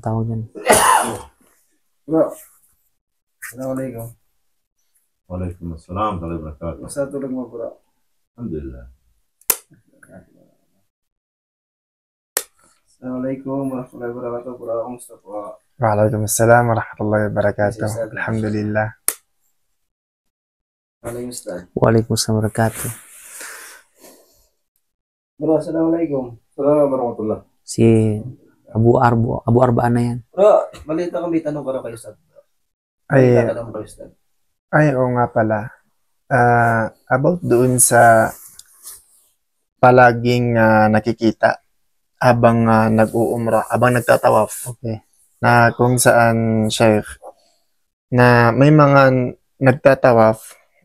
tahunan. Bro. Assalamualaikum. Waalaikumsalam warahmatullahi wabarakatuh. Satu lagi mau bro. Alhamdulillah. Assalamualaikum warahmatullahi wabarakatuh. Bro Mustafa. Waalaikumsalam warahmatullahi wabarakatuh. Alhamdulillah. Waalaikumsalam. Waalaikumsalam wabarakatuh. Bro, assalamualaikum. Assalamualaikum warahmatullahi. Si Abu Arbo, Abu Arbaan na yan. Bro, maliit na kami tanong para na kayo sa Ay, ay, oo nga pala. Uh, about doon sa palaging ah, nakikita habang ah, nag-uumra, habang nagtatawaf Okay. na kung saan, Sheikh, na may mga nagtatawaf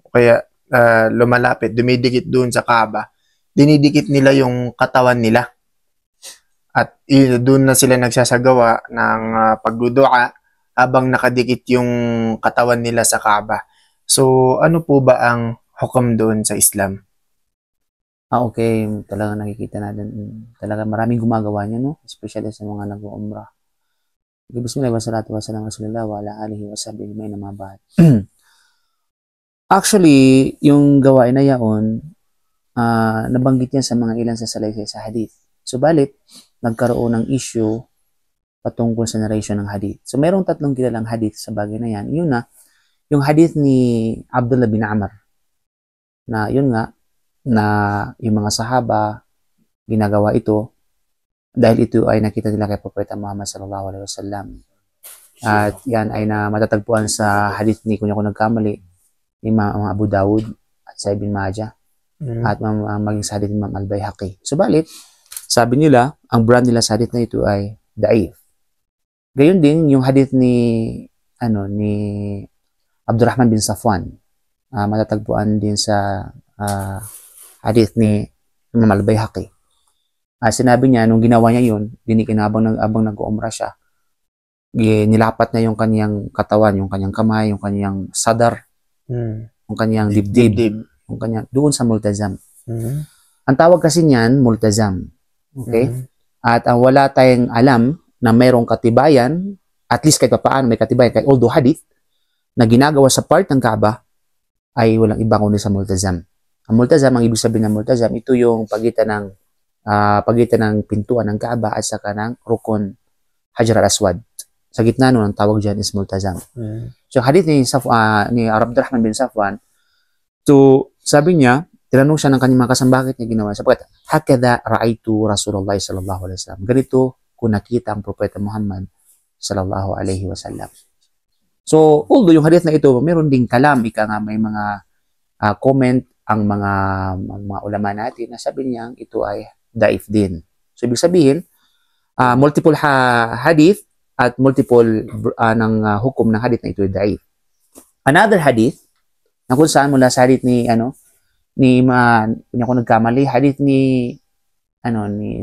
o kaya ah, lumalapit, dumidikit doon sa kaba, dinidikit nila yung katawan nila. At doon na sila nagsasagawa ng uh, ah, pagdudua habang nakadikit yung katawan nila sa Kaaba. So, ano po ba ang hukam doon sa Islam? Ah, okay. Talaga nakikita natin. Talaga maraming gumagawa niya, no? Especially sa mga nag-uumrah. Bismillah wa salatu wa salam Rasulullah wa ala alihi wa sahbihi may namabahat. Actually, yung gawain na yaon, uh, ah, nabanggit niya sa mga ilan sa salaysay sa hadith. So, balit, nagkaroon ng issue patungkol sa narration ng hadith. So mayroong tatlong kilalang hadith sa bagay na yan. Yun na, yung hadith ni Abdullah bin Amr na yun nga, na yung mga sahaba ginagawa ito dahil ito ay nakita nila kay Propeta Muhammad sallallahu alaihi wasallam. At yan ay na matatagpuan sa hadith ni kunya ko nagkamali ni Imam Abu Dawud at sa Ibn Majah mm. at maging sa hadith ni Imam Al-Baihaqi. Subalit, so, sabi nila, ang brand nila sa hadith na ito ay Daif. Gayon din yung hadith ni ano ni Abdurrahman bin Safwan. Uh, matatagpuan din sa uh, hadith ni Imam Al-Bayhaqi. Uh, sinabi niya, nung ginawa niya yun, dinikinabang nag, abang nag-umra siya, nilapat niya yung kaniyang katawan, yung kaniyang kamay, yung kaniyang sadar, mm. yung kaniyang dibdib, dibdib, yung kaniyang, doon sa multazam. Mm. Ang tawag kasi niyan, multazam. Okay? Mm-hmm. At ang ah, wala tayong alam na mayroong katibayan, at least kahit paano may katibayan, kay although hadith, na ginagawa sa part ng Kaaba ay walang iba kundi sa multazam. Ang multazam, ang ibig sabihin ng multazam, ito yung pagitan ng uh, pagitan ng pintuan ng Kaaba at saka ng Rukon Hajar al-Aswad. Sa gitna nun, ang tawag dyan is multazam. Mm. So, hadith ni, Saf, uh, ni Abdurrahman bin Safwan, to, sabi niya, Tinanong siya ng kanyang mga kasama, bakit niya ginawa? Sapagkat, hakada ra'aytu Rasulullah sallallahu alaihi wasallam. Ganito ko nakita ang Propeta Muhammad sallallahu alaihi wasallam. So, although yung hadith na ito, meron ding kalam, ika nga may mga uh, comment ang mga, mga ulama natin na sabi niya ito ay daif din. So, ibig sabihin, uh, multiple ha hadith at multiple uh, ng uh, hukom ng hadith na ito ay daif. Another hadith na kung saan mula sa hadith ni ano ni ma kunya ko nagkamali hadith ni ano ni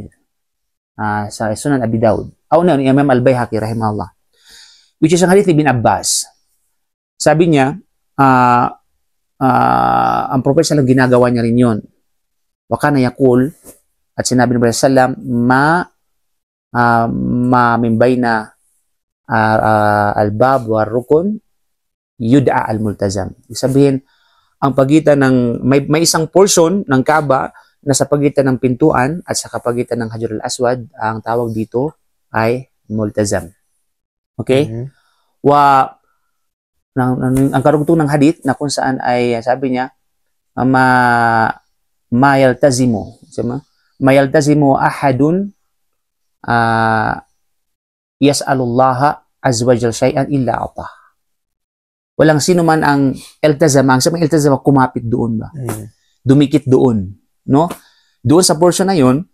uh, sa Sunan Abi Daud. Aw ah, na ni Imam Al-Baihaqi rahimahullah. Which is ang hadith ni Ibn Abbas. Sabi niya, uh, uh, ang Prophet sallallahu ginagawa niya rin 'yon. Wa kana yaqul at sinabi ni Prophet sallam ma uh, ma mimbay na uh, uh, al-bab wa rukun yud'a al-multazam. Sabihin, ang pagitan ng may, may isang portion ng Kaaba na sa pagitan ng pintuan at sa kapagitan ng Hajar al-Aswad, ang tawag dito ay multazam. Okay? Mm-hmm. Wa ng, ng, ang karugtong ng hadith na kung saan ay sabi niya ma mayaltazimu, tama? Mayaltazimu ahadun uh, yas'alullaha azwajal shay'an illa atah. Walang sino man ang Eltazama. Ang sabi ng Eltazama, kumapit doon ba? Dumikit doon. No? Doon sa portion na yon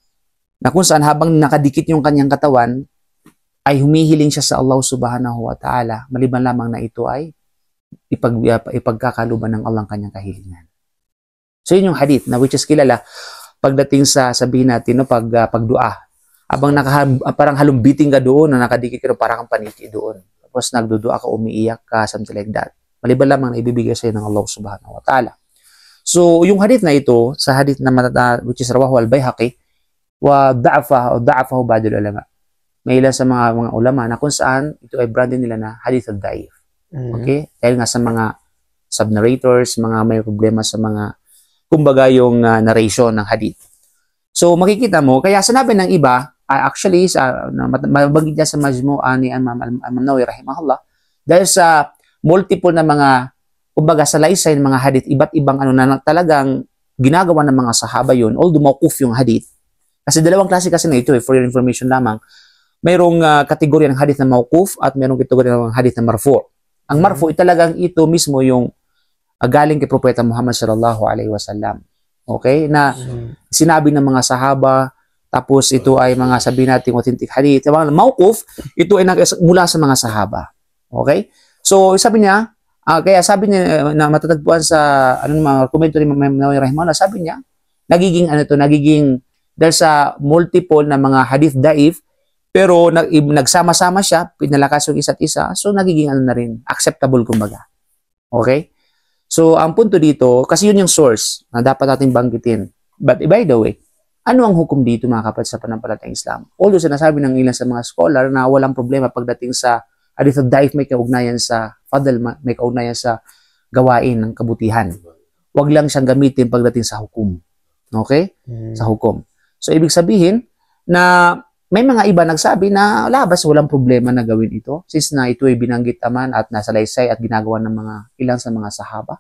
na kung saan habang nakadikit yung kanyang katawan, ay humihiling siya sa Allah subhanahu wa ta'ala, maliban lamang na ito ay ipag, uh, ipagkakaluban ng Allah kanyang kahilingan. So yun yung hadith na which is kilala pagdating sa sabihin natin no pag uh, pagdua. Abang naka parang halumbiting ka doon na nakadikit ka doon, parang kang paniki doon. Tapos nagdudua ka, umiiyak ka, something like that. Maliban lamang na ibibigay sa'yo ng Allah subhanahu wa ta'ala. So, yung hadith na ito, sa hadith na matata, which is rawahu al-bayhaqi, wa da'afahu, da'afahu badul ulama. May ilan sa mga mga ulama na kung saan ito ay branded nila na hadith al-da'if. Mm-hmm. Okay? Dahil nga sa mga sub-narrators, mga may problema sa mga, kumbaga yung uh, narration ng hadith. So, makikita mo, kaya sinabi ng iba, ay ah, actually sa mabagid niya sa majmu ani ang Imam rahimahullah dahil sa multiple na mga kumbaga sa laisay ng mga hadith iba't ibang ano na talagang ginagawa ng mga sahaba yun although mawkuf yung hadith kasi dalawang klase kasi na ito eh, for your information lamang mayroong uh, ah, kategorya ng hadith na mawkuf at mayroong kategorya ng hadith na marfu ang mm-hmm. marfu ay talagang ito mismo yung uh, galing kay propeta Muhammad sallallahu alaihi wasallam okay na mm-hmm. sinabi ng mga sahaba tapos ito ay mga sabi natin authentic hadith. Mga mawkuf, ito ay mula sa mga sahaba. Okay? So, sabi niya, uh, kaya sabi niya eh, na matatagpuan sa ano mga komento ni Imam Nawawi rahimahullah, sabi niya, nagiging ano to, nagiging dahil sa multiple na mga hadith daif, pero nag, nagsama-sama siya, pinalakas yung isa't isa, so nagiging ano na rin, acceptable kumbaga. Okay? So, ang punto dito, kasi yun yung source na dapat natin banggitin. But by the way, ano ang hukom dito mga kapatid sa panampalatayang Islam? Although sinasabi ng ilan sa mga scholar na walang problema pagdating sa hadith daif may kaugnayan sa fadl, may kaugnayan sa gawain ng kabutihan. Huwag lang siyang gamitin pagdating sa hukom. Okay? Mm. Sa hukom. So, ibig sabihin na may mga iba nagsabi na labas, walang problema na gawin ito since na ito ay binanggit naman at nasa laysay at ginagawa ng mga ilang sa mga sahaba.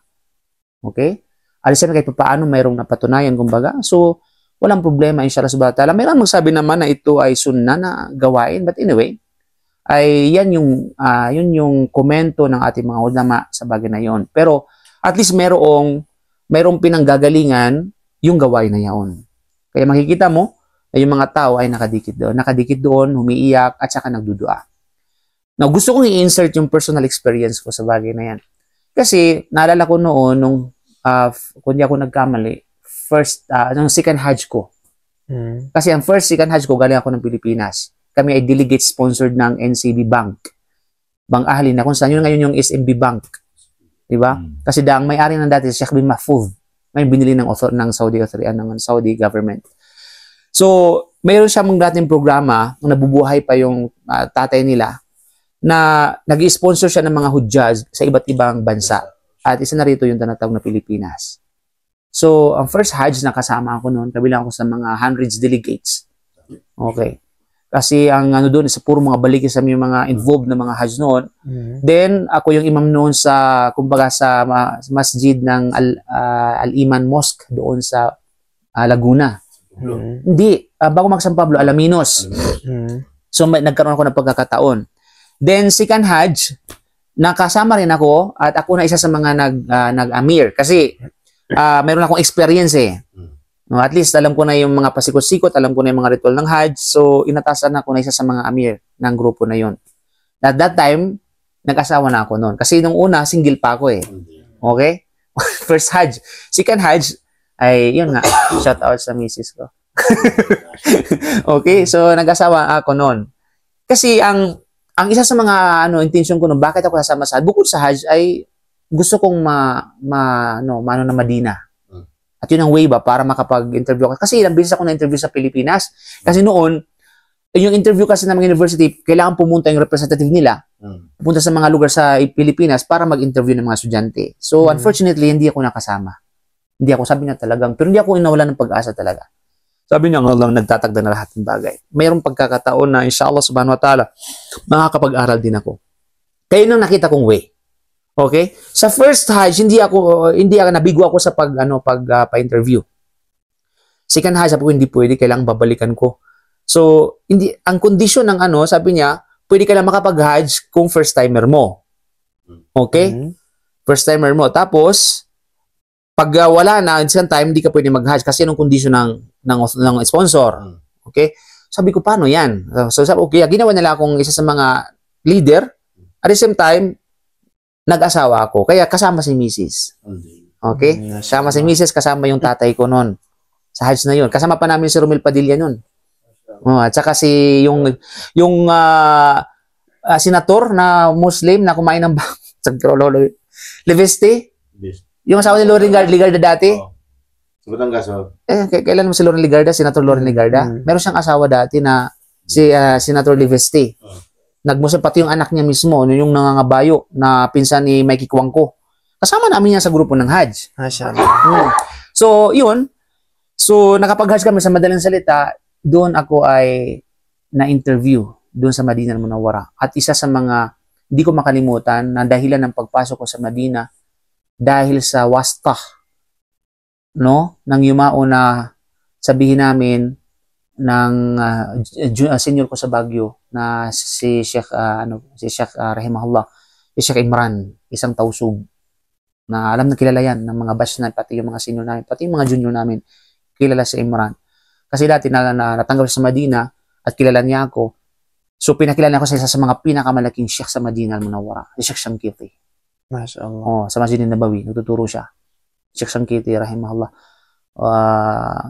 Okay? Alisan kahit paano mayroong napatunayan kumbaga. So, Walang problema inshallah subhanahu wa ta'ala. Mayroon magsabi naman na ito ay sunna na gawain. But anyway, ay yan yung, uh, yun yung komento ng ating mga ulama sa bagay na yon. Pero at least merong, merong pinanggagalingan yung gawain na yon. Kaya makikita mo yung mga tao ay nakadikit doon. Nakadikit doon, humiiyak, at saka nagdudua. Now, gusto kong i-insert yung personal experience ko sa bagay na yan. Kasi naalala ko noon, nung uh, kundi ako nagkamali, first, uh, ah, yung second Hajj ko. Mm. Kasi ang first, second Hajj ko, galing ako ng Pilipinas. Kami ay delegate sponsored ng NCB Bank. Bang Ahli na kung saan yun ngayon yung SMB Bank. Di ba? Mm. Kasi daang may-ari ng dati, si Sheikh bin Mahfouz. May binili ng, author, ng Saudi authority, ng Saudi government. So, mayroon siyang dating programa nung nabubuhay pa yung uh, tatay nila na nag sponsor siya ng mga hudyaz sa iba't ibang bansa. At isa na rito yung tanatawag na Pilipinas. So, ang first Hajj na kasama ako noon, kabilang ako sa mga hundreds delegates. Okay. Kasi ang ano doon, sa puro mga baliki sa mga, mga involved na mga Hajj noon. Mm-hmm. Then, ako yung imam noon sa, kumbaga sa masjid ng Al, uh, Al-Iman Mosque doon sa uh, Laguna. Mm-hmm. Hindi. Uh, bago mag San Pablo, Alaminos. Mm-hmm. So, may, nagkaroon ako ng pagkakataon. Then, second Hajj, nakasama rin ako at ako na isa sa mga nag, uh, nag-amir. Kasi, uh, meron akong experience eh. Hmm. No, at least alam ko na yung mga pasikot-sikot, alam ko na yung mga ritual ng Hajj. So, inatasan ako na isa sa mga amir ng grupo na yun. At that time, nag-asawa na ako noon. Kasi nung una, single pa ako eh. Okay? First Hajj. Second Hajj, ay yun nga, shout out sa misis ko. okay, so nag-asawa ako noon. Kasi ang ang isa sa mga ano intention ko noon, bakit ako sasama sa Hajj? bukod sa Hajj ay gusto kong ma, ma no, mano na Madina. Hmm. At yun ang way ba para makapag-interview ka. Kasi ilang beses ako na-interview sa Pilipinas. Kasi noon, eh, yung interview kasi ng mga university, kailangan pumunta yung representative nila. Hmm. Pumunta sa mga lugar sa Pilipinas para mag-interview ng mga estudyante. So, hmm. unfortunately, hindi ako nakasama. Hindi ako, sabi niya talagang, pero hindi ako inawala ng pag-asa talaga. Sabi niya, nga lang nagtatagda na lahat ng bagay. Mayroong pagkakataon na, inshallah, subhanahu wa ta'ala, makakapag-aral din ako. Kaya nang nakita kong way. Okay? Sa first Hajj, hindi ako hindi ako nabigo ako sa pag ano pag uh, pa-interview. Second Hajj, sabi ko hindi pwede, kailangan babalikan ko. So, hindi ang condition ng ano, sabi niya, pwede ka lang makapag-Hajj kung first timer mo. Okay? Mm-hmm. First timer mo. Tapos pag uh, wala na, isang time hindi ka pwede mag-Hajj kasi anong condition ng ng ng sponsor. Mm. Okay? Sabi ko paano 'yan? So, sabi okay, ginawa nila akong isa sa mga leader. At the same time, nag-asawa ako. Kaya kasama si Mrs. Okay? Mm, kasama si Mrs. Kasama yung tatay ko noon. Sa Hajj na yun. Kasama pa namin si Romil Padilla noon. Oh, at saka si yung yung uh, uh, senator na Muslim na kumain ng bang sa Lolo Leveste. Yung asawa ni Lorin Ligarda dati. Oh. Batangas, oh. Eh, kailan mo si Lorin Ligarda, Senator Lorin Ligarda? Mm. Meron siyang asawa dati na si uh, Senator Livesti. Oh. Nagmusal pati yung anak niya mismo, ano, yung nangangabayo na pinsan ni Mikey Kwangko. Kasama namin niya sa grupo ng Hajj. Masya hmm. So, yun. So, nakapag-Hajj kami sa madaling salita, doon ako ay na-interview doon sa Madina ng Munawara. At isa sa mga hindi ko makalimutan na dahilan ng pagpasok ko sa Madina dahil sa wasta no ng yumao na sabihin namin ng uh, senior ko sa Baguio na si Sheikh uh, ano si Sheikh uh, rahimahullah si Sheikh Imran isang tausug na alam na kilala yan ng mga batch na pati yung mga senior namin pati yung mga junior namin kilala si Imran kasi dati na, na natanggap sa Madina at kilala niya ako so pinakilala ako sa isa sa mga pinakamalaking Sheikh sa Madina al-Munawwara si Sheikh Shamkiti Masyaallah oh sa Masjid Nabawi nagtuturo siya Sheikh Shamkiti rahimahullah uh,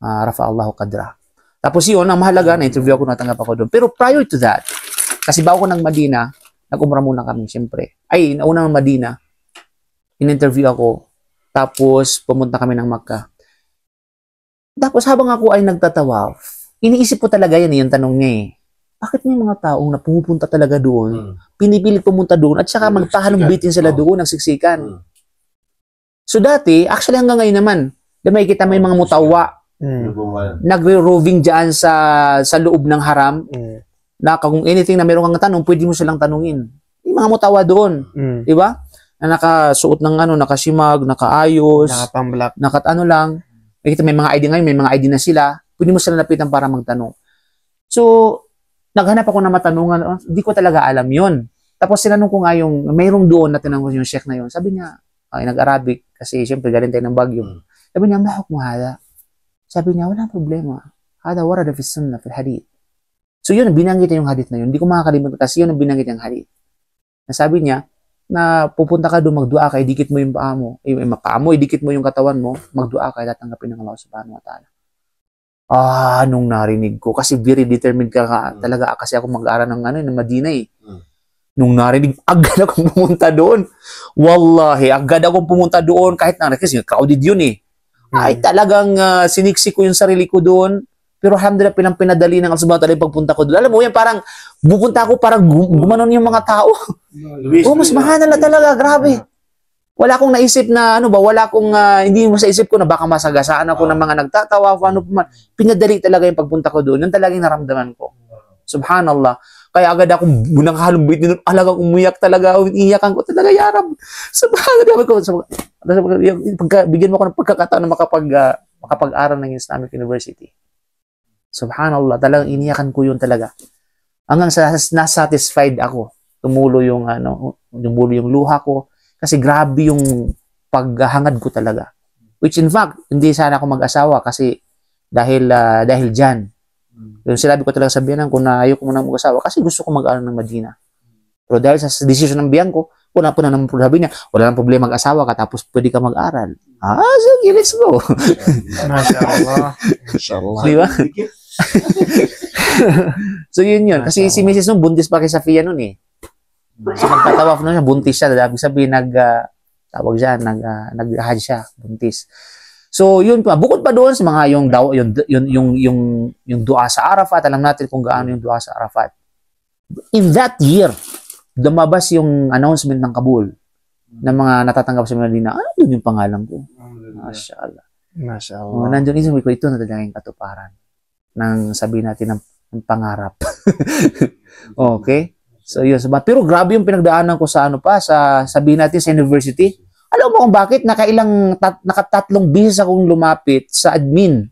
uh, rafa Allahu qadra tapos yun, ang mahalaga, na-interview ako, natanggap ako doon. Pero prior to that, kasi bago ko ng Madina, nag-umra muna kami, siyempre. Ay, nauna ng Madina, in-interview ako, tapos pumunta kami ng Makkah. Tapos habang ako ay nagtatawaf, iniisip ko talaga yan, eh, yung tanong niya eh. Bakit may mga taong na pumupunta talaga doon, hmm. pinipilit pumunta doon, at saka magpahalumbitin sila doon, nagsiksikan. Hmm. So dati, actually hanggang ngayon naman, na may kita may mga mutawa, Mm. Nagre-roving dyan sa, sa loob ng haram. Mm. Na kung anything na meron kang tanong, pwede mo silang tanungin. Yung mga mutawa doon. Mm. Di ba? Na nakasuot ng ano, nakasimag, nakaayos. Nakapamblak. Nakat ano lang. Nakita may mga ID ngayon, may mga ID na sila. Pwede mo sila lapitan para magtanong. So, naghanap ako ng matanungan. Ah, hindi oh, ko talaga alam yon. Tapos sinanong ko nga yung, mayroong doon na tinanong yung sheikh na yon. Sabi niya, ay, nag-Arabic kasi siyempre galing tayo ng Baguio. Mm. Sabi niya, mahok mo hada. Sabi niya, wala problema. Hada warada fi sunna fil hadith. So yun, binanggit niya yung hadith na yun. Hindi ko makakalimutan kasi yun ang binanggit niyang hadith. Nasabi niya, na pupunta ka doon, magdua ka, idikit mo yung paa mo, eh, yung paa mo, idikit mo yung katawan mo, magdua ka, tatanggapin ng Allah subhanahu wa ta'ala. Ah, nung narinig ko, kasi very determined ka, ka mm. talaga, ah, kasi ako mag-aaral ng ano, eh, ng Madina eh. Mm. Nung narinig, agad akong pumunta doon. Wallahi, agad akong pumunta doon, kahit na, kasi crowded yun eh mm Ay hmm. talagang uh, ah, siniksik ko yung sarili ko doon. Pero alhamdulillah, pinang pinadali ng Allah subhanahu pagpunta ko doon. Alam mo yan, parang pupunta ako parang gum- gumanon yung mga tao. oh, mas na talaga, grabe. Hmm. Wala akong naisip na ano ba, wala akong uh, hindi mo sa isip ko na baka masagasaan ako ng ah. mga nagtatawa o ano pa man. Pinadali talaga yung pagpunta ko doon. Yun talagang yung naramdaman ko. Hmm. Subhanallah. Kaya agad akong bunang halumbit nito. Alagang umuyak talaga. Iyakan ko talaga, Yarab. Sabahan na ko. Pagka, bigyan mo ako ng pagkakataon na makapag, uh, makapag-aral ng Islamic University. Subhanallah, talagang iniyakan ko yun talaga. Hanggang sa nasatisfied ako, tumulo yung ano, tumulo yung luha ko kasi grabe yung paghangad ko talaga. Which in fact, hindi sana ako mag-asawa kasi dahil uh, dahil diyan Mm. Yung sinabi ko talaga sa biyanan ko na ayoko muna mag-asawa kasi gusto ko mag-aral ng Medina. Pero dahil sa decision ng biyan ko, wala po na naman sabi niya, wala nang problema mag-asawa ka tapos pwede ka mag-aral. Ah, sige, let's go. Mashallah. Mashallah. Di so yun yun. Kasi si Mrs. nung buntis pa kay Safia nun eh. So nagpatawaf na siya, buntis siya. Sabi, sabi nag, uh, tawag siya, nag, uh, ah, nag siya, buntis. So, yun pa. Bukod pa doon sa mga yung, daw, yung, yung, yung, yung, yung dua sa Arafat, alam natin kung gaano yung dua sa Arafat. In that year, dumabas yung announcement ng Kabul ng mga natatanggap sa Manila, ano ah, yun yung pangalan ko? Masyaallah. Masyaallah. Oh, nandiyan isang ko, ito na talaga yung katuparan ng sabi natin ng, ng pangarap. okay? So, yun. Pero grabe yung pinagdaanan ko sa ano pa, sa sabi natin sa university alam mo kung bakit? Nakailang, tat, nakatatlong bisis akong lumapit sa admin.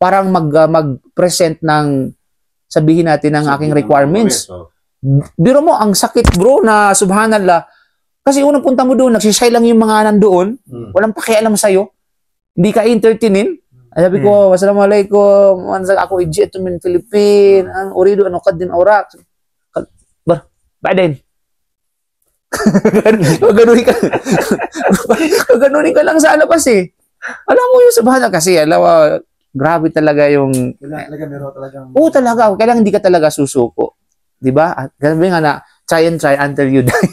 Parang mag, uh, mag-present ng, sabihin natin, ng aking requirements. Oh. Biro mo, ang sakit bro na subhanallah. Kasi unang punta mo doon, nagsisay lang yung mga nandoon. Mm. Walang pakialam sa'yo. Hindi ka entertainin. Sabi ko, mm. Assalamualaikum. Mansag ako, Egypt, Philippine. Hmm. Ang ah, urido, ano ka din, orak. Bar, ba din. Paganuhin ka. Paganuhin ka lang sa alabas eh. Alam mo yung sabahan kasi, alam mo, grabe talaga yung... Kailangan talaga meron talagang... Oo talaga, kailangan hindi ka talaga susuko. Diba? At sabi nga na, try and try until you die.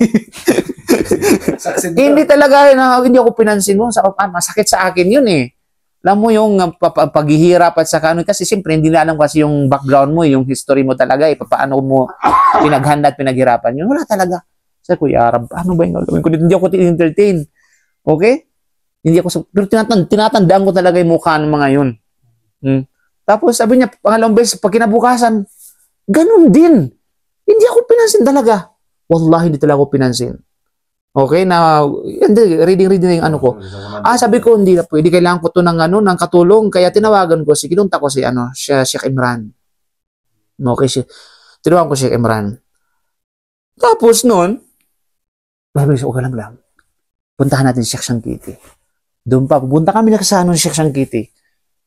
hindi talaga, eh, na, hindi ako pinansin mo. Sa, ah, masakit sa akin yun eh. Alam mo yung ah, paghihirap at saka kanon kasi siyempre hindi na alam kasi yung background mo, eh, yung history mo talaga eh, paano mo pinaghanda at pinaghirapan yun. Wala talaga. Sir, Kuya Arab, ano ba yung gagawin ko dito? Hindi ako tin-entertain. Okay? Hindi ako, sa, pero tinatan, tinatandaan ko talaga yung mukha ng mga yun. Hmm. Tapos sabi niya, pangalawang beses, pag kinabukasan, ganun din. Hindi ako pinansin talaga. Wallahi, hindi talaga ako pinansin. Okay, na hindi, reading reading na yung ano ko. Ah, sabi ko hindi na pwede kailangan ko to ng ano ng katulong kaya tinawagan ko si kinunta ko si ano, si Sheikh Imran. Okay, si tinawagan ko si Sheikh Imran. Tapos noon, sabi ko, okay lang lang. Puntahan natin si Sheikh Kitty. Doon pa, pupunta kami na sa ano, Sheikh Kitty.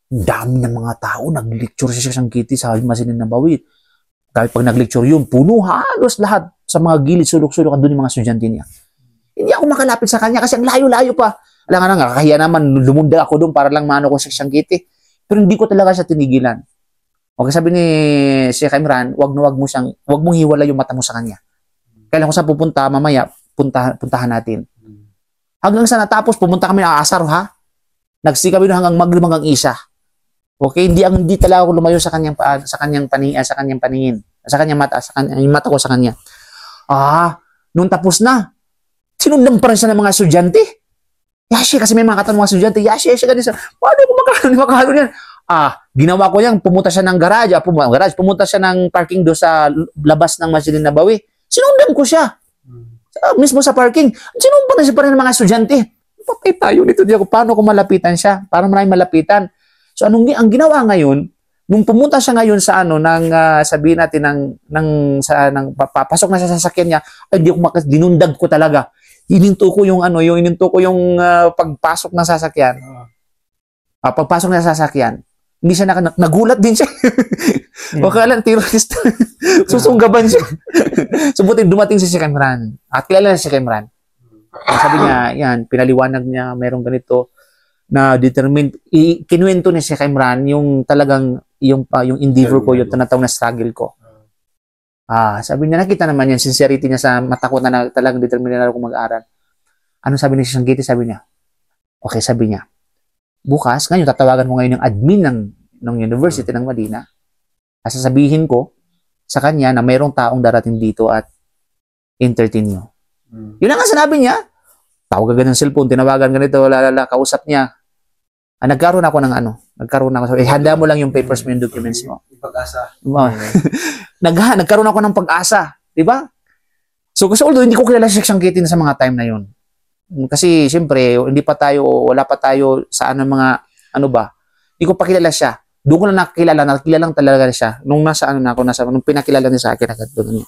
Dami ng mga tao, nag-lecture si Sheikh Kitty sa Masinin ng Bawit. Kahit pag nag-lecture yun, puno halos lahat sa mga gilid, sulok-sulok, doon yung mga estudyante niya. Hindi ako makalapit sa kanya kasi ang layo-layo pa. Alam nga na, nakakahiya naman, lumunda ako doon para lang mano ko si Sheikh Kitty. Pero hindi ko talaga siya tinigilan. Okay, sabi ni Sheikh Imran, wag na wag mo siyang, wag mong hiwala yung mata mo sa kanya. Kailan ko sa pupunta mamaya, puntahan, puntahan natin. Hmm. Hanggang sa natapos, pumunta kami ng Asar, ha? Nagsi kami hanggang maglib hanggang isa. Okay, hindi ang hindi talaga ako lumayo sa kanyang uh, sa kanyang paningin, uh, ah, sa kanyang paningin, sa kanyang mata, sa kanyang yung mata ko sa kanya. Ah, nung tapos na, sinundan pa rin siya ng mga estudyante. Yashi, kasi may mga katanong mga estudyante, yashi, yashi, ganyan. Paano ko makahalo, makahalo yan? Ah, ginawa ko yan, pumunta siya ng garage, ah, pumunta, garage, pumunta siya ng parking do sa labas ng Masjid Nabawi. Sinundan ko siya. Hmm. Uh, mismo sa parking. Sinumpa na siya pa rin ng mga estudyante. Patay tayo nito. Di ako, paano ko malapitan siya? Para maraming malapitan. So anong ang ginawa ngayon, nung pumunta siya ngayon sa ano nang uh, ah, sabihin natin ng ng sa nang papasok na sa sasakyan niya, ay di ko makas dinundag ko talaga. Ininto ko yung ano, yung ininto ko yung uh, pagpasok ng sasakyan. Uh, pagpasok ng sasakyan hindi siya naka, nagulat din siya. yeah. o kailan, terrorist. Susunggaban siya. so, buti dumating si si Imran. At kilala na si Sheikh sabi niya, yan, pinaliwanag niya, merong ganito na determined. I, kinuwento ni Sheikh Imran yung talagang, yung, uh, yung endeavor ko, yung tanataw na struggle ko. Ah. ah, sabi niya, nakita naman yan, sincerity niya sa matakot na, na talagang determined na ako mag-aral. Ano sabi ni Sheikh Giti? Sabi niya, okay, sabi niya, bukas, ngayon, tatawagan ko ngayon yung admin ng, ng University ng Manila at sasabihin ko sa kanya na mayroong taong darating dito at entertain nyo. Mm. Yun lang ang sinabi niya. Tawag agad ng cellphone, tinawagan ganito, lalala, kausap niya. Ah, nagkaroon ako ng ano, nagkaroon ako, eh, handa mo lang yung papers mo, yung documents mo. Pag-asa. Wow. Nag, nagkaroon ako ng pag-asa, di ba? So, kasi although hindi ko kilala si Section Kitty sa mga time na yun, Mm, kasi siyempre, hindi pa tayo, wala pa tayo sa ano mga, ano ba, hindi ko pa kilala siya. Doon ko na nakakilala, nakakilala lang talaga siya. Nung nasa ano na ako, nasa, nung pinakilala niya sa akin, agad doon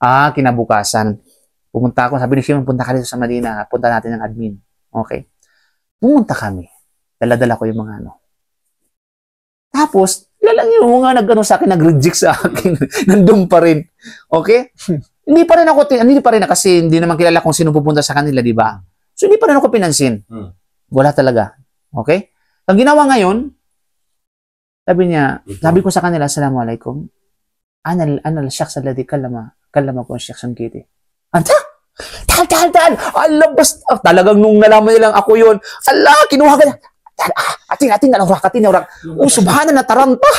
Ah, kinabukasan. Pumunta ako, sabi ni Shimon, punta ka dito sa Manila, punta natin ng admin. Okay. Pumunta kami. Daladala ko yung mga ano. Tapos, lalang yung mga nag-ano sa akin, nag-reject sa akin. Nandun pa rin. Okay? Hindi pa rin ako, hindi pa rin kasi hindi naman kilala kung sino pupunta sa kanila, di ba? So, hindi pa rin ako pinansin. Hmm. Wala talaga. Okay? Ang ginawa ngayon, sabi niya, Ito. sabi ko sa kanila, Assalamu alaikum. Anal, anal, syaks alladhi kalama, kalama ko ang ang kiti. Anta? Tal, tal, tal! Allah, basta! Ah, talagang nung nalaman nilang ako yon ala, kinuha ka na! Ah, atin, atin, nalurak, atin, nalurak. Oh, subhanan, nataranta!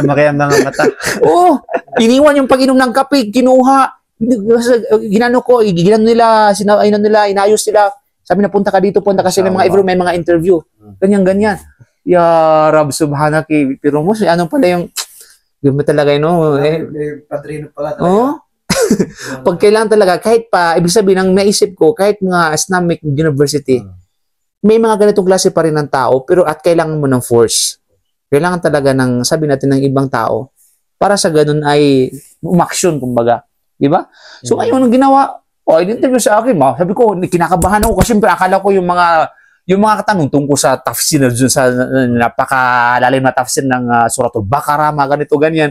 Lumaki ang mga mata. Oo! oh, iniwan yung pag ng kape, kinuha ginano ko, ginano nila, sinainan nila, inayos nila. Sabi na punta ka dito, punta kasi may mga every may mga interview. Hmm. Ganyan ganyan. Ya Rab Subhanaki, eh. pero mo ano pala yung yun talaga yun, eh, no? Eh, patrino pala talaga. Oh? Pag kailangan talaga, kahit pa, ibig sabihin, ang naisip ko, kahit mga Islamic University, hmm. may mga ganitong klase pa rin ng tao, pero at kailangan mo ng force. Kailangan talaga ng, sabi natin, ng ibang tao, para sa ganun ay umaksyon, kumbaga. Di ba? So, ayun, ang ginawa, oh, in-interview sa akin, ma, sabi ko, kinakabahan ako kasi akala ko yung mga yung mga katanong tungkol sa tafsir dun sa napakalalim na tafsir ng uh, ah, suratul Bakara, mga ganito, ganyan.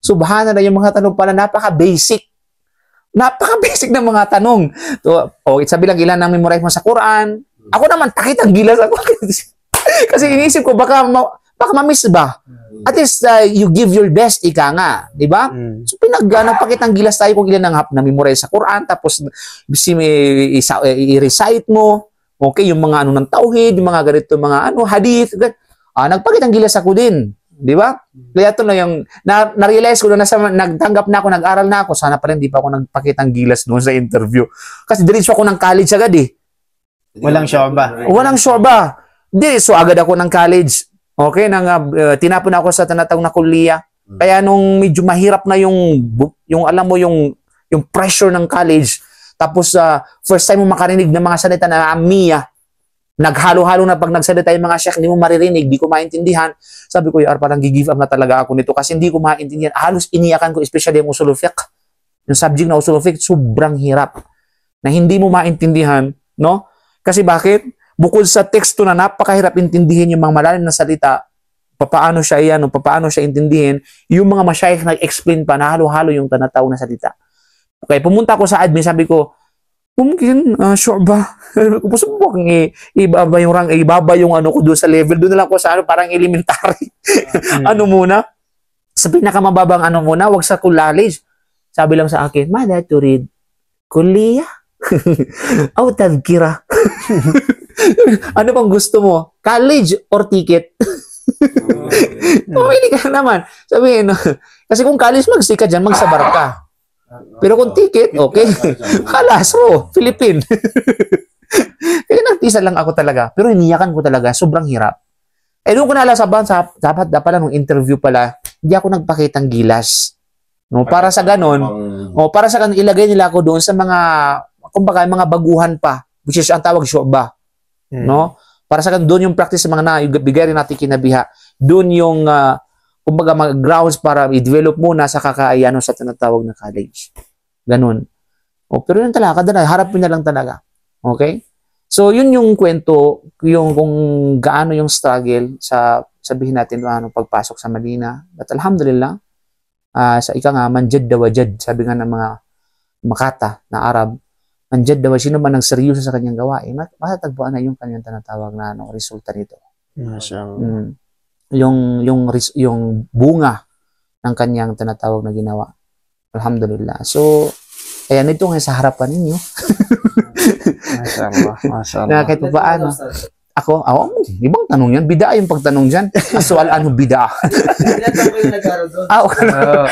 Subhana na yung mga tanong pala, napaka-basic. Napaka-basic ng mga tanong. So, oh, sabi lang ilan ang memorize mo sa Quran. Ako naman, takit ang gilas ako. kasi iniisip ko, baka ma- baka mamiss ba? Hmm. At least uh, you give your best, ika nga. Di ba? Mm. So pinag, uh, ah, nagpakitang gilas tayo kung ilan ang hap na memorize sa Quran, tapos eh, i-recite mo, okay, yung mga ano ng tawhid, yung mga ganito, mga ano, hadith, ah, nagpakitang gilas ako din. Di ba? Hmm. Kaya ito na yung, na, realize ko na sa, nagtanggap na ako, nag-aral na ako, sana pa rin di pa ako nagpakitang gilas noon sa interview. Kasi diretso ako ng college agad eh. Walang shorba. Walang shorba. Di, so agad ako ng college Okay, nang uh, tinapon ako sa tinatawag na kulliya. Hmm. Kaya nung medyo mahirap na yung yung alam mo yung yung pressure ng college tapos uh, first time mo makarinig ng mga salita na amiya, ah, naghalo-halo na pag nagsalita yung mga sheikh, hindi mo maririnig, hindi ko maintindihan. Sabi ko, yar, parang gigive up na talaga ako nito kasi hindi ko maintindihan. Halos iniyakan ko, especially yung usul fiqh. Yung subject na usul fiqh, sobrang hirap na hindi mo maintindihan, no? Kasi bakit? bukod sa teksto na napakahirap intindihin yung mga malalim na salita, papaano siya iyan o papaano siya intindihin, yung mga masyayik nag-explain pa na halo-halo yung tanataw na salita. Okay, pumunta ako sa admin, sabi ko, mungkin, uh, sure ba? Pusubok, i- eh, ibaba yung rang, ibaba yung ano ko doon sa level. Doon na lang ako sa ano, parang elementary. ano muna? Sa pinakamababang ano muna, wag sa college. Sabi lang sa akin, Mada to read, kuliah, Out of kira. ano pang gusto mo? College or ticket? Pumili ka naman. Sabihin, no? kasi kung college, magsikat dyan, magsabar ka. Pero kung ticket, okay. Halas mo, oh, Philippine. Kaya nagtisa lang ako talaga. Pero iniyakan ko talaga, sobrang hirap. Eh, doon ko na alasaban, sa, dapat, dapat lang nung interview pala, hindi ako nagpakitang gilas. No, para sa ganun, o oh, para sa ganun, ilagay nila ako doon sa mga, kumbaga, mga baguhan pa, which is ang tawag shoba. Mm. No? Para sa akin, doon yung practice ng mga na, yung bigay rin natin kinabiha. Doon yung, uh, kumbaga, mga grounds para i-develop muna sa kakaayanon sa tinatawag na college. Ganun. O, pero yun talaga, kadala, harapin na lang talaga. Okay? So, yun yung kwento, yung kung gaano yung struggle sa, sabihin natin, ano, pagpasok sa Malina. At alhamdulillah, uh, sa ika nga, manjad dawajad, sabi nga ng mga Makata na Arab, andyan daw, sino man ang seryoso sa kanyang gawain, eh, matatagpuan na yung kanyang tinatawag na ano, resulta nito. Masyang. Mm. Yung, yung, yung bunga ng kanyang tinatawag na ginawa. Alhamdulillah. So, ayan ito ngayon sa harapan ninyo. Masyaallah. Masyaallah. Na kahit paano. Ako, oh, ibang tanong yan. Bida yung pagtanong dyan. Aswal, ano bida? ilang taon yung nag-aral doon? Ah, okay.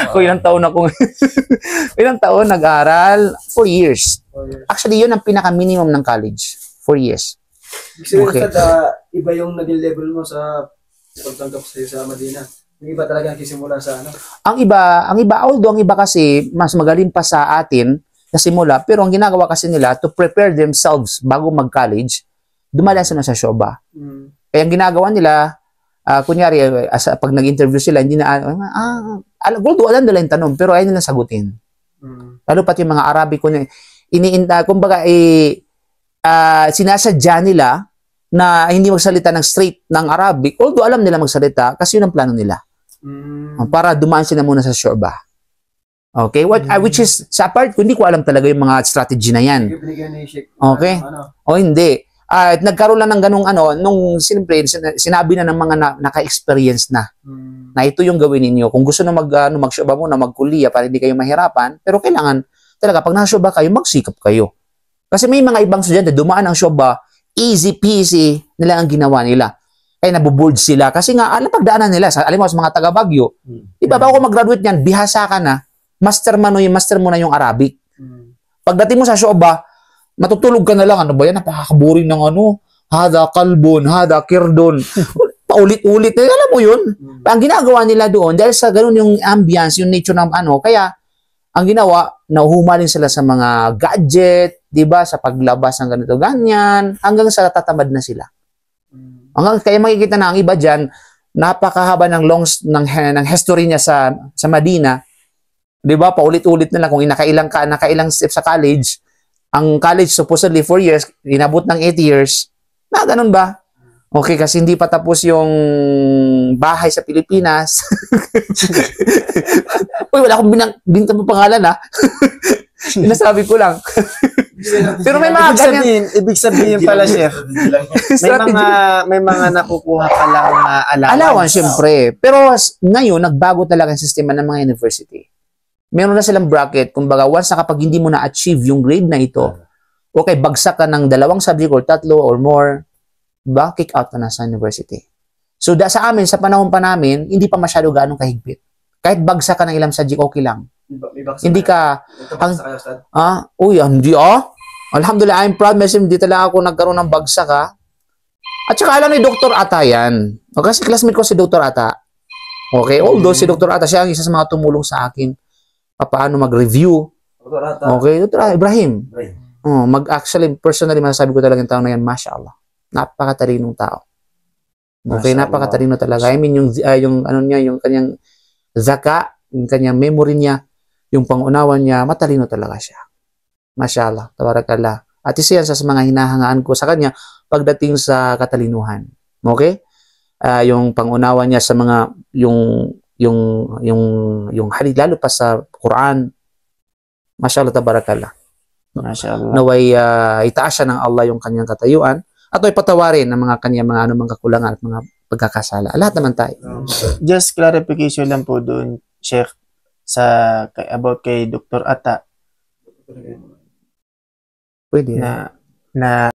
oh, oh. ilang taon ako. ilang taon nag-aral? Four years. Four years. Actually, yun ang pinaka-minimum ng college. Four years. Ibig okay. sa ah, iba yung naging level mo sa pagtanggap sa'yo sa Madina. Yung iba talaga ang nagsisimula sa ano? Ang iba, ang iba, although ang iba kasi, mas magaling pa sa atin na simula, pero ang ginagawa kasi nila to prepare themselves bago mag-college, dumalasan na sa Shoba. Mm. Kaya eh, ang ginagawa nila, uh, kunyari, as, pag nag-interview sila, hindi na, ah, ah, ah alam, gold, alam nila yung tanong, pero ayaw nila sagutin. Mm. Lalo pati yung mga Arabi, kunyari, iniinta, kumbaga, eh, uh, sinasadya nila na hindi magsalita ng straight ng Arabic, although alam nila magsalita, kasi yun ang plano nila. Mm. Para dumaan sila muna sa Shoba. Okay? What, mm. uh, which is, sa part, hindi ko alam talaga yung mga strategy na yan. Okay? Ano. O hindi. At nagkaroon lang ng ganung ano, nung simple, sinabi na ng mga na, naka-experience na hmm. na ito yung gawin ninyo. Kung gusto na mag, ano, mag magsyuba muna, magkuliya para hindi kayo mahirapan, pero kailangan talaga pag nasyuba kayo, magsikap kayo. Kasi may mga ibang estudyante, dumaan ang shoba, easy peasy nila ang ginawa nila eh nabuboard sila kasi nga alam pagdaanan nila sa alam mo sa mga taga bagyo mm. di ba bago mag-graduate niyan bihasa ka na master mo no yung master mo na yung Arabic mm. pagdating mo sa Shoba matutulog ka na lang. Ano ba yan? Napakakaboring ng ano. Hada kalbon, hada kirdon. Paulit-ulit. Eh, alam mo yun? Hmm. Ang ginagawa nila doon, dahil sa ganun yung ambience, yung nature ng ano, kaya ang ginawa, nahuhumaling sila sa mga gadget, di ba, sa paglabas ng ganito, ganyan, hanggang sa tatamad na sila. Hmm. Hanggang, kaya makikita na ang iba dyan, napakahaba ng long ng, ng history niya sa sa Medina. 'Di ba? Paulit-ulit na lang kung inakailang ka nakailang step sa college, ang college supposedly 4 years, inabot ng 8 years, na ganun ba? Okay, kasi hindi pa tapos yung bahay sa Pilipinas. Uy, wala akong binang, binta pangalan ha. Ah. Sinasabi ko lang. Pero may mga ganyan. Sabihin, ibig sabihin pala, chef, may mga, may mga nakukuha palang uh, allowance. Allowance, syempre. Pero ngayon, nagbago talaga ang sistema ng mga university meron na silang bracket. Kumbaga, once na kapag hindi mo na-achieve yung grade na ito, okay, bagsak ka ng dalawang subject or tatlo or more, ba, kick out ka na sa university. So, da, sa amin, sa panahon pa namin, hindi pa masyado ganong kahigpit. Kahit bagsak ka ng ilang subject, okay lang. hindi ka... Ang, ah, uy, hindi ah. Alhamdulillah, I'm proud, Mesim, hindi talaga ako nagkaroon ng bagsak ha. Ah. At saka alam ni Dr. Ata yan. O, kasi classmate ko si Dr. Ata. Okay, although mm-hmm. si Dr. Ata, siya ang isa sa mga tumulong sa akin paano mag-review. Okay, Dr. Ibrahim. Ibrahim. Oh, mag actually personally masasabi ko talaga yung tao na yan, mashallah. Napakatalinong tao. Okay, napakatalino talaga. I mean yung uh, yung ano niya, yung kanyang zaka, yung kanyang memory niya, yung pangunawan niya, matalino talaga siya. Mashallah, tabarakallah. At isa yan sa mga hinahangaan ko sa kanya pagdating sa katalinuhan. Okay? Uh, yung pangunawa niya sa mga, yung yung yung yung hadith lalo pa sa Quran Mashallah tabarakallah Mashallah naway uh, ah, itaas siya ng Allah yung kanyang katayuan at ay patawarin ng mga kanya mga anumang kakulangan at mga pagkakasala lahat naman tayo just clarification lang po doon Sheikh sa about kay Dr. Ata pwede na na